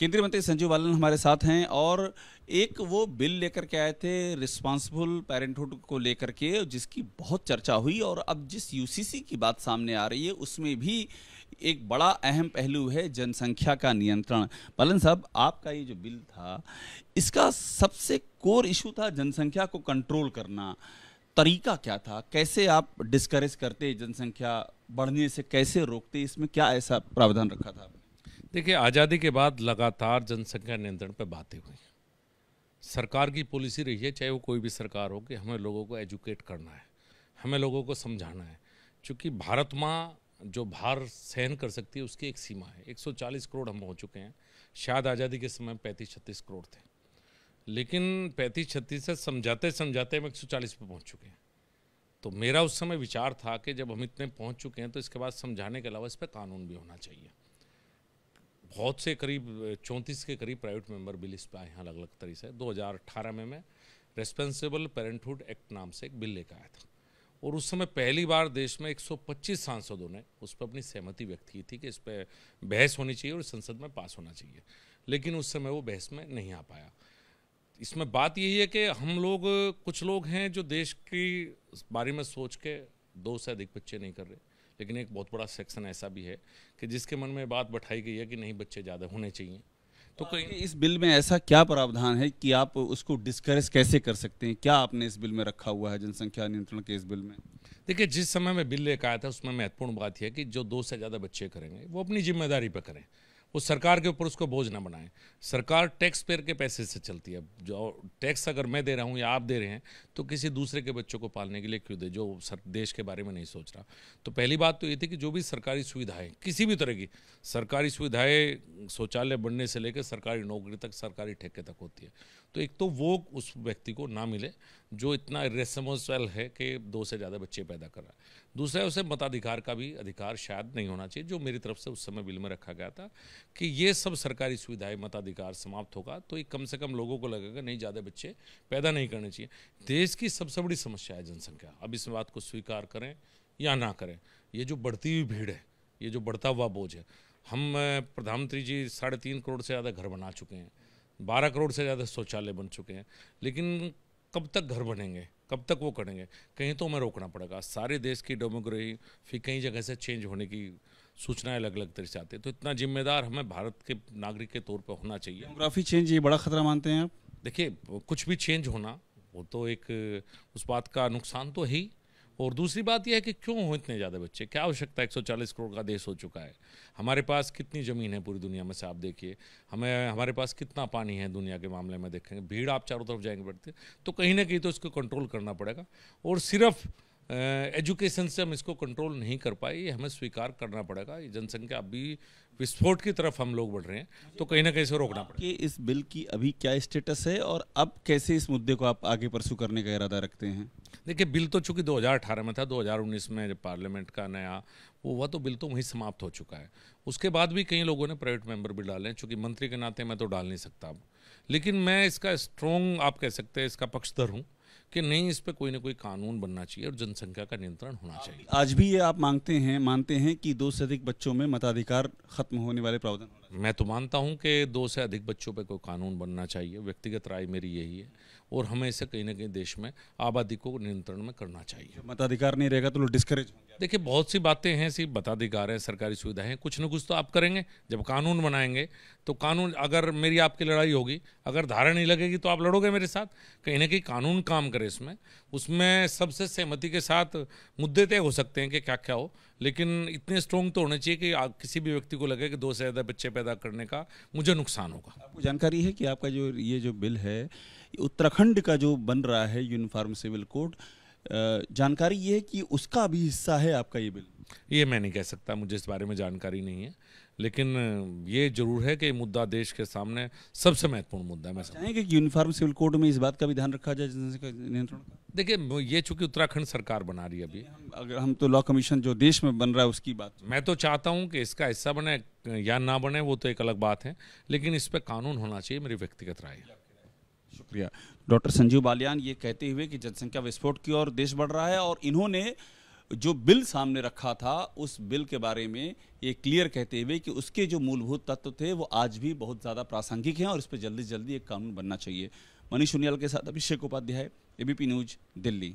केंद्रीय मंत्री संजीव बालन हमारे साथ हैं और एक वो बिल लेकर के आए थे रिस्पांसिबल पेरेंटहुड को लेकर के जिसकी बहुत चर्चा हुई और अब जिस यूसीसी की बात सामने आ रही है उसमें भी एक बड़ा अहम पहलू है जनसंख्या का नियंत्रण बालन साहब आपका ये जो बिल था इसका सबसे कोर इशू था जनसंख्या को कंट्रोल करना तरीका क्या था कैसे आप डिस्करेज करते जनसंख्या बढ़ने से कैसे रोकते इसमें क्या ऐसा प्रावधान रखा था देखिए आज़ादी के बाद लगातार जनसंख्या नियंत्रण पर बातें हुई सरकार की पॉलिसी रही है चाहे वो कोई भी सरकार हो कि हमें लोगों को एजुकेट करना है हमें लोगों को समझाना है क्योंकि भारत माँ जो भार सहन कर सकती है उसकी एक सीमा है 140 करोड़ हम हो चुके हैं शायद आज़ादी के समय पैंतीस छत्तीस करोड़ थे लेकिन पैंतीस छत्तीस से समझाते समझाते हम एक सौ चालीस पर पहुँच चुके हैं तो मेरा उस समय विचार था कि जब हम इतने पहुँच चुके हैं तो इसके बाद समझाने के अलावा इस पर कानून भी होना चाहिए बहुत से करीब चौंतीस के करीब प्राइवेट मेंबर बिल इस पर आए हैं अलग अलग तरीके से 2018 में मैं रेस्पॉन्सिबल पेरेंटहुड एक्ट नाम से एक बिल लेकर आया था और उस समय पहली बार देश में 125 सांसदों ने उस पर अपनी सहमति व्यक्त की थी कि इस पर बहस होनी चाहिए और संसद में पास होना चाहिए लेकिन उस समय वो बहस में नहीं आ पाया इसमें बात यही है कि हम लोग कुछ लोग हैं जो देश की बारे में सोच के दो से अधिक बच्चे नहीं कर रहे लेकिन एक बहुत बड़ा सेक्शन ऐसा भी है कि जिसके मन में बात बैठाई गई है कि नहीं बच्चे ज़्यादा होने चाहिए तो हाँ, कहीं इस बिल में ऐसा क्या प्रावधान है कि आप उसको डिस्करेज कैसे कर सकते हैं क्या आपने इस बिल में रखा हुआ है जनसंख्या नियंत्रण के इस बिल में देखिए जिस समय में बिल लेकर आया था उसमें महत्वपूर्ण बात यह है कि जो दो से ज़्यादा बच्चे करेंगे वो अपनी जिम्मेदारी पर करें वो सरकार के ऊपर उसको बोझ ना बनाएं सरकार टैक्स पेयर के पैसे से चलती है जो टैक्स अगर मैं दे रहा हूँ या आप दे रहे हैं तो किसी दूसरे के बच्चों को पालने के लिए क्यों दे जो देश के बारे में नहीं सोच रहा तो पहली बात तो ये थी कि जो भी सरकारी सुविधाएं किसी भी तरह की सरकारी सुविधाएं शौचालय बनने से लेकर सरकारी नौकरी तक सरकारी ठेके तक होती है तो एक तो वो उस व्यक्ति को ना मिले जो इतना रेस्मोसवेल है कि दो से ज़्यादा बच्चे पैदा कर रहा है दूसरा उसे मताधिकार का भी अधिकार शायद नहीं होना चाहिए जो मेरी तरफ से उस समय बिल में रखा गया था कि ये सब सरकारी सुविधाएं मताधिकार समाप्त होगा तो ये कम से कम लोगों को लगेगा नहीं ज़्यादा बच्चे पैदा नहीं करने चाहिए देश की सबसे बड़ी समस्या है जनसंख्या अब इस बात को स्वीकार करें या ना करें ये जो बढ़ती हुई भीड़ है ये जो बढ़ता हुआ बोझ है हम प्रधानमंत्री जी साढ़े तीन करोड़ से ज़्यादा घर बना चुके हैं बारह करोड़ से ज़्यादा शौचालय बन चुके हैं लेकिन कब तक घर बनेंगे कब तक वो करेंगे कहीं तो हमें रोकना पड़ेगा सारे देश की डेमोग्राफी कई जगह से चेंज होने की सूचनाएं अलग अलग तरह से आती है तो इतना जिम्मेदार हमें भारत के नागरिक के तौर पर होना चाहिए डेमोग्राफी चेंज ये बड़ा खतरा मानते हैं आप देखिए कुछ भी चेंज होना वो तो एक उस बात का नुकसान तो है ही और दूसरी बात यह है कि क्यों हो इतने ज़्यादा बच्चे क्या आवश्यकता सौ चालीस करोड़ का देश हो चुका है हमारे पास कितनी ज़मीन है पूरी दुनिया में से आप देखिए हमें हमारे पास कितना पानी है दुनिया के मामले में देखेंगे भीड़ आप चारों तरफ जाएंगे बढ़ते तो कहीं ना कहीं तो इसको कंट्रोल करना पड़ेगा और सिर्फ एजुकेशन से हम इसको कंट्रोल नहीं कर पाए ये हमें स्वीकार करना पड़ेगा ये जनसंख्या अभी विस्फोट की तरफ हम लोग बढ़ रहे हैं तो कहीं ना कहीं से रोकना पड़ेगा इस बिल की अभी क्या स्टेटस है और अब कैसे इस मुद्दे को आप आगे परसू करने का इरादा रखते हैं देखिए बिल तो चूंकि 2018 में था 2019 में जब पार्लियामेंट का नया वो हुआ तो बिल तो वहीं समाप्त हो चुका है उसके बाद भी कई लोगों ने प्राइवेट मेंबर भी डाले हैं चूँकि मंत्री के नाते मैं तो डाल नहीं सकता अब लेकिन मैं इसका स्ट्रॉन्ग आप कह सकते हैं इसका पक्षधर हूँ कि नहीं इस पर कोई ना कोई कानून बनना चाहिए और जनसंख्या का नियंत्रण होना चाहिए आज भी ये आप मांगते हैं मानते हैं कि दो से अधिक बच्चों में मताधिकार खत्म होने वाले प्रावधान मैं तो मानता हूँ कि दो से अधिक बच्चों पर कोई कानून बनना चाहिए व्यक्तिगत राय मेरी यही है और हमें इसे कहीं ना कहीं देश में आबादी को नियंत्रण में करना चाहिए मताधिकार नहीं रहेगा तो लोग डिस्करेज देखिए बहुत सी बातें हैं सी मताधिकार हैं सरकारी सुविधाएं कुछ ना कुछ तो आप करेंगे जब कानून बनाएंगे तो कानून अगर मेरी आपकी लड़ाई होगी अगर धारा नहीं लगेगी तो आप लड़ोगे मेरे साथ कहीं ना कहीं कानून काम काम करे इसमें उसमें सबसे सहमति के साथ मुद्दे तय हो सकते हैं कि क्या क्या हो लेकिन इतने स्ट्रॉन्ग तो होने चाहिए कि किसी भी व्यक्ति को लगे कि दो से ज़्यादा बच्चे पैदा करने का मुझे नुकसान होगा आपको जानकारी है कि आपका जो ये जो बिल है उत्तराखंड का जो बन रहा है यूनिफॉर्म सिविल कोड जानकारी ये है कि उसका भी हिस्सा है आपका ये बिल ये मैं नहीं कह सकता मुझे इस बारे में जानकारी नहीं है लेकिन ये जरूर है कि मुद्दा देश के सामने सबसे महत्वपूर्ण मुद्दा है मैं कि यूनिफॉर्म सिविल कोड में इस बात का भी ध्यान रखा जाए नियंत्रण देखिए ये चूंकि उत्तराखंड सरकार बना रही है अभी अगर हम तो लॉ कमीशन जो देश में बन रहा है उसकी बात मैं तो चाहता हूँ कि इसका हिस्सा बने या ना बने वो तो एक अलग बात है लेकिन इस पर कानून होना चाहिए मेरी व्यक्तिगत राय है शुक्रिया डॉक्टर संजीव बालियान ये कहते हुए कि जनसंख्या विस्फोट की ओर देश बढ़ रहा है और इन्होंने जो बिल सामने रखा था उस बिल के बारे में ये क्लियर कहते हुए कि उसके जो मूलभूत तत्व थे वो आज भी बहुत ज़्यादा प्रासंगिक हैं और इस पर जल्दी जल्दी एक कानून बनना चाहिए मनीष सुनियाल के साथ अभिषेक उपाध्याय एबीपी न्यूज दिल्ली